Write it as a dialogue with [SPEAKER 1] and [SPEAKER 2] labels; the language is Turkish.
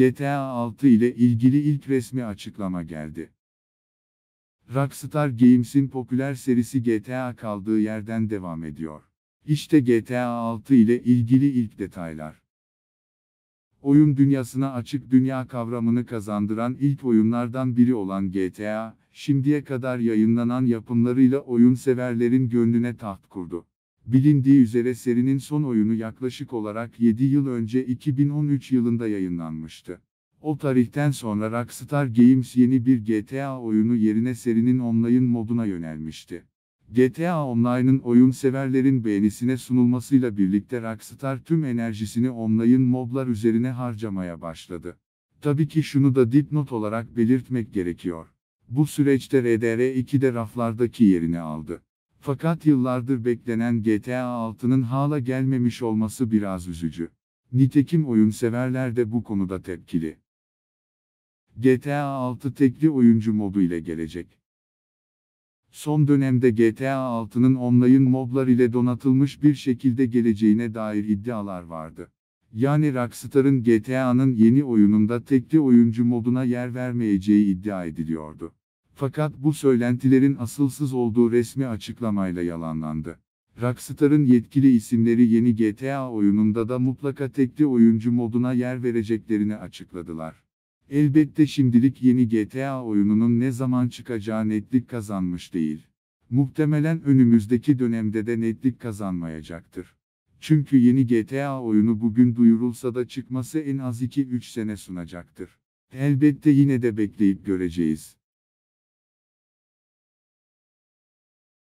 [SPEAKER 1] GTA 6 ile ilgili ilk resmi açıklama geldi. Rockstar Games'in popüler serisi GTA kaldığı yerden devam ediyor. İşte GTA 6 ile ilgili ilk detaylar. Oyun dünyasına açık dünya kavramını kazandıran ilk oyunlardan biri olan GTA, şimdiye kadar yayınlanan yapımlarıyla oyun severlerin gönlüne taht kurdu. Bilindiği üzere serinin son oyunu yaklaşık olarak 7 yıl önce 2013 yılında yayınlanmıştı. O tarihten sonra Rockstar Games yeni bir GTA oyunu yerine serinin online moduna yönelmişti. GTA Online'ın oyun severlerin beğenisine sunulmasıyla birlikte Rockstar tüm enerjisini online modlar üzerine harcamaya başladı. Tabii ki şunu da dipnot olarak belirtmek gerekiyor. Bu süreçte RDR2 de raflardaki yerini aldı. Fakat yıllardır beklenen GTA 6'nın hala gelmemiş olması biraz üzücü. Nitekim oyun severler de bu konuda tepkili. GTA 6 tekli oyuncu modu ile gelecek. Son dönemde GTA 6'nın online modlar ile donatılmış bir şekilde geleceğine dair iddialar vardı. Yani Rockstar'ın GTA'nın yeni oyununda tekli oyuncu moduna yer vermeyeceği iddia ediliyordu. Fakat bu söylentilerin asılsız olduğu resmi açıklamayla yalanlandı. Rockstar'ın yetkili isimleri yeni GTA oyununda da mutlaka tekli oyuncu moduna yer vereceklerini açıkladılar. Elbette şimdilik yeni GTA oyununun ne zaman çıkacağı netlik kazanmış değil. Muhtemelen önümüzdeki dönemde de netlik kazanmayacaktır. Çünkü yeni GTA oyunu bugün duyurulsa da çıkması en az 2-3 sene sunacaktır. Elbette yine de bekleyip göreceğiz.